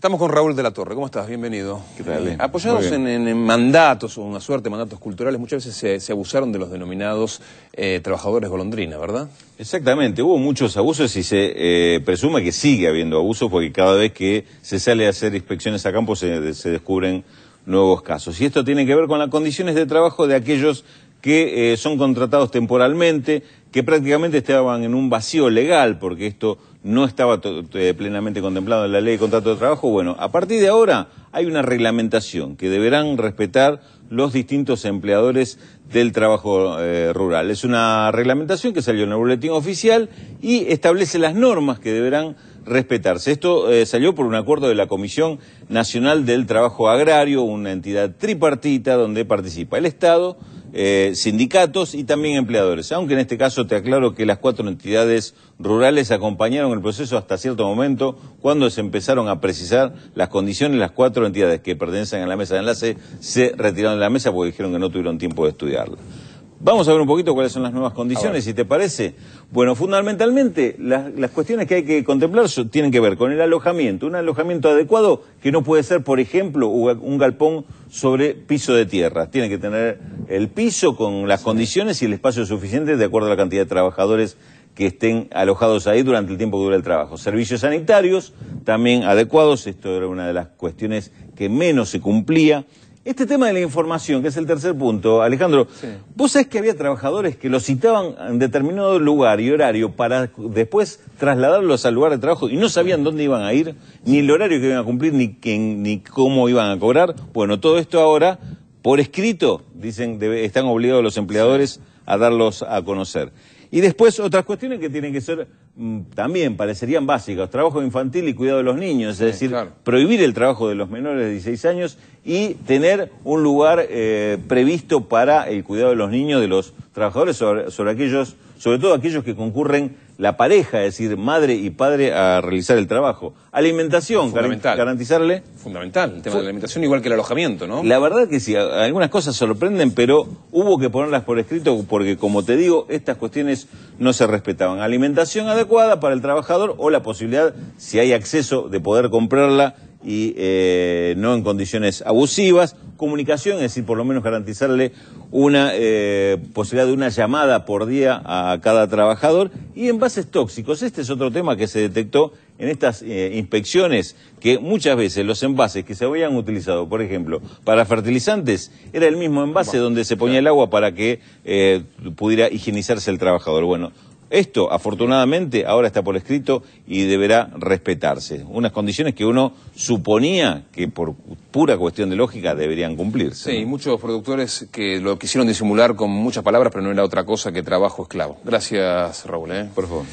Estamos con Raúl de la Torre. ¿Cómo estás? Bienvenido. ¿Qué tal? Eh, apoyados en, mandatos o una suerte de mandatos culturales, muchas veces se, abusaron de los denominados eh, trabajadores golondrina, ¿verdad? Exactamente. Hubo muchos abusos y se eh, presume que sigue habiendo abusos porque cada vez que se sale a hacer inspecciones a campo se descubren nuevos casos. Y esto tiene que ver con las condiciones de trabajo de aquellos que son contratados temporalmente, que prácticamente estaban en un vacío legal porque esto no estaba eh, plenamente contemplado en la ley de contrato de trabajo. Bueno, a partir de ahora hay una reglamentación que deberán respetar los distintos empleadores del trabajo eh, rural. Es una reglamentación que salió en el boletín oficial y establece las normas que deberán respetarse. Esto eh, salió por un acuerdo de la Comisión Nacional del Trabajo Agrario, una entidad tripartita donde participa el Estado, eh, sindicatos y también empleadores. Aunque en este caso te aclaro que las cuatro entidades rurales acompañaron el proceso hasta cierto momento, cuando se empezaron a precisar las condiciones, las cuatro entidades que pertenecen a la mesa de enlace se retiraron de la mesa porque dijeron que no tuvieron tiempo de estudiarla. Vamos a ver un poquito cuáles son las nuevas condiciones, si te parece. Bueno, fundamentalmente las, las, cuestiones que hay que contemplar tienen que ver con el alojamiento. Un alojamiento adecuado que no puede ser, por ejemplo, un galpón sobre piso de tierra. Tiene que tener el piso con las condiciones y el espacio suficiente de acuerdo a la cantidad de trabajadores que estén alojados ahí durante el tiempo que dura el trabajo. Servicios sanitarios también adecuados, esto era una de las cuestiones que menos se cumplía. Este tema de la información, que es el tercer punto, Alejandro, vos sabés que había trabajadores que los citaban en determinado lugar y horario para después trasladarlos al lugar de trabajo y no sabían dónde iban a ir, ni el horario que iban a cumplir, ni, quién ni cómo iban a cobrar. Bueno, todo esto ahora por escrito, dicen, están obligados los empleadores a darlos a conocer. Y después otras cuestiones que tienen que ser Mm, también parecerían básicos, trabajo infantil y cuidado de los niños, es decir, prohibir el trabajo de los menores de 16 años y tener un lugar eh, previsto para el cuidado de los niños, de los trabajadores, sobre, aquellos, sobre todo aquellos que concurren la pareja, es decir, madre y padre, a realizar el trabajo. Alimentación, garantizarle. Fundamental, el tema de la alimentación, igual que el alojamiento, ¿no? La verdad que sí, algunas cosas sorprenden, pero hubo que ponerlas por escrito porque, como te digo, estas cuestiones no se respetaban. Alimentación adecuada para el trabajador o la posibilidad, si hay acceso, de poder comprarla y eh, no en condiciones abusivas. Comunicación, es decir, por lo menos garantizarle una eh, posibilidad de una llamada por día a cada trabajador. Y envases tóxicos, este es otro tema que se detectó en estas eh, inspecciones, que muchas veces los envases que se habían utilizado, por ejemplo, para fertilizantes, era el mismo envase donde se ponía el agua para que pudiera higienizarse el trabajador. Bueno, esto, afortunadamente, ahora está por escrito y deberá respetarse. Unas condiciones que uno suponía que por pura cuestión de lógica deberían cumplirse. Sí, y muchos productores que lo quisieron disimular con muchas palabras, pero no era otra cosa que trabajo esclavo. Gracias, Raúl. ¿eh? Por favor.